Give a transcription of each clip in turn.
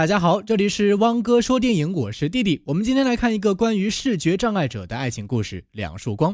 大家好，这里是汪哥说电影，我是弟弟。我们今天来看一个关于视觉障碍者的爱情故事《两束光》。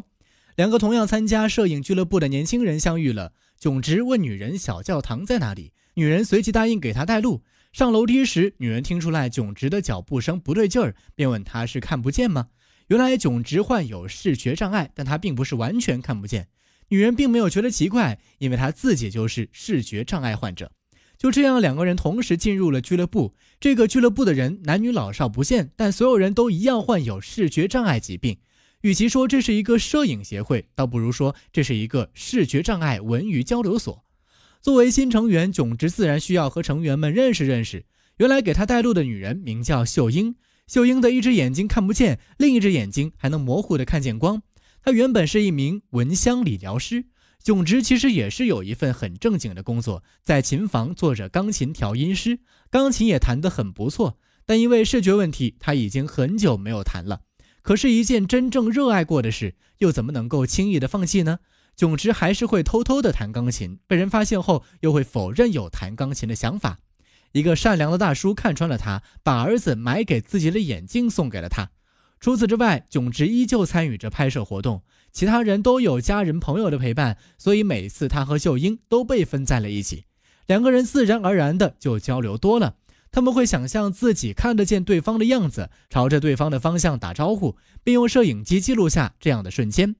两个同样参加摄影俱乐部的年轻人相遇了。囧直问女人小教堂在哪里，女人随即答应给他带路。上楼梯时，女人听出来囧直的脚步声不对劲儿，便问他是看不见吗？原来囧直患有视觉障碍，但他并不是完全看不见。女人并没有觉得奇怪，因为她自己就是视觉障碍患者。就这样，两个人同时进入了俱乐部。这个俱乐部的人男女老少不限，但所有人都一样患有视觉障碍疾病。与其说这是一个摄影协会，倒不如说这是一个视觉障碍文娱交流所。作为新成员，炯植自然需要和成员们认识认识。原来给他带路的女人名叫秀英，秀英的一只眼睛看不见，另一只眼睛还能模糊地看见光。她原本是一名蚊香理疗师。炯植其实也是有一份很正经的工作，在琴房做着钢琴调音师，钢琴也弹得很不错。但因为视觉问题，他已经很久没有弹了。可是，一件真正热爱过的事，又怎么能够轻易的放弃呢？炯植还是会偷偷的弹钢琴，被人发现后又会否认有弹钢琴的想法。一个善良的大叔看穿了他，把儿子买给自己的眼镜送给了他。除此之外，炯植依旧参与着拍摄活动，其他人都有家人朋友的陪伴，所以每次他和秀英都被分在了一起，两个人自然而然的就交流多了。他们会想象自己看得见对方的样子，朝着对方的方向打招呼，并用摄影机记录下这样的瞬间。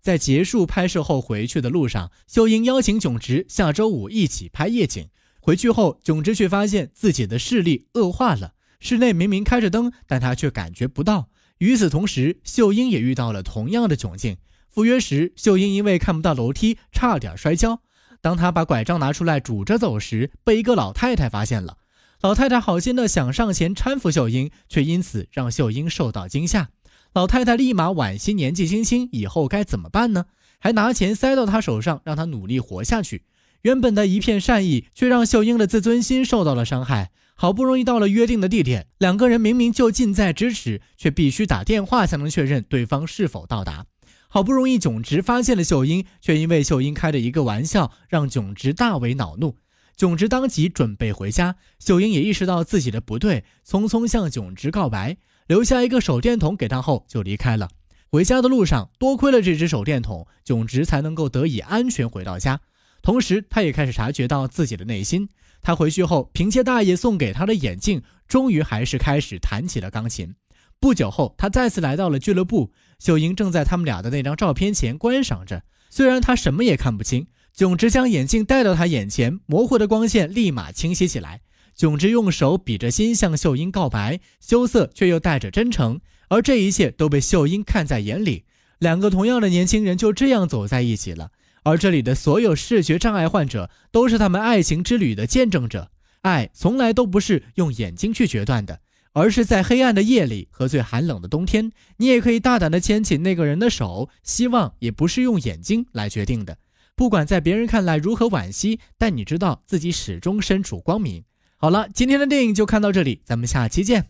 在结束拍摄后回去的路上，秀英邀请炯植下周五一起拍夜景。回去后，炯植却发现自己的视力恶化了，室内明明开着灯，但他却感觉不到。与此同时，秀英也遇到了同样的窘境。赴约时，秀英因为看不到楼梯，差点摔跤。当她把拐杖拿出来拄着走时，被一个老太太发现了。老太太好心的想上前搀扶秀英，却因此让秀英受到惊吓。老太太立马惋惜年纪轻轻以后该怎么办呢？还拿钱塞到她手上，让她努力活下去。原本的一片善意，却让秀英的自尊心受到了伤害。好不容易到了约定的地点，两个人明明就近在咫尺，却必须打电话才能确认对方是否到达。好不容易，炯植发现了秀英，却因为秀英开的一个玩笑，让炯植大为恼怒。炯植当即准备回家，秀英也意识到自己的不对，匆匆向炯植告白，留下一个手电筒给他后就离开了。回家的路上，多亏了这只手电筒，炯植才能够得以安全回到家。同时，他也开始察觉到自己的内心。他回去后，凭借大爷送给他的眼镜，终于还是开始弹起了钢琴。不久后，他再次来到了俱乐部。秀英正在他们俩的那张照片前观赏着，虽然他什么也看不清。炯直将眼镜戴到他眼前，模糊的光线立马清晰起来。炯直用手比着心向秀英告白，羞涩却又带着真诚。而这一切都被秀英看在眼里，两个同样的年轻人就这样走在一起了。而这里的所有视觉障碍患者都是他们爱情之旅的见证者。爱从来都不是用眼睛去决断的，而是在黑暗的夜里和最寒冷的冬天，你也可以大胆地牵起那个人的手。希望也不是用眼睛来决定的，不管在别人看来如何惋惜，但你知道自己始终身处光明。好了，今天的电影就看到这里，咱们下期见。